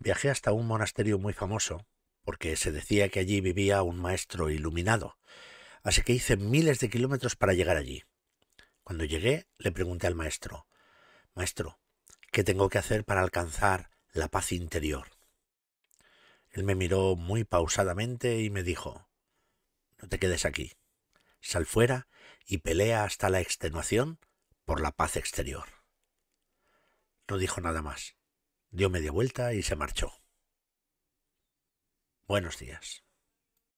Viajé hasta un monasterio muy famoso, porque se decía que allí vivía un maestro iluminado, así que hice miles de kilómetros para llegar allí. Cuando llegué, le pregunté al maestro, Maestro, ¿qué tengo que hacer para alcanzar la paz interior? Él me miró muy pausadamente y me dijo, No te quedes aquí, sal fuera y pelea hasta la extenuación por la paz exterior. No dijo nada más dio media vuelta y se marchó. Buenos días.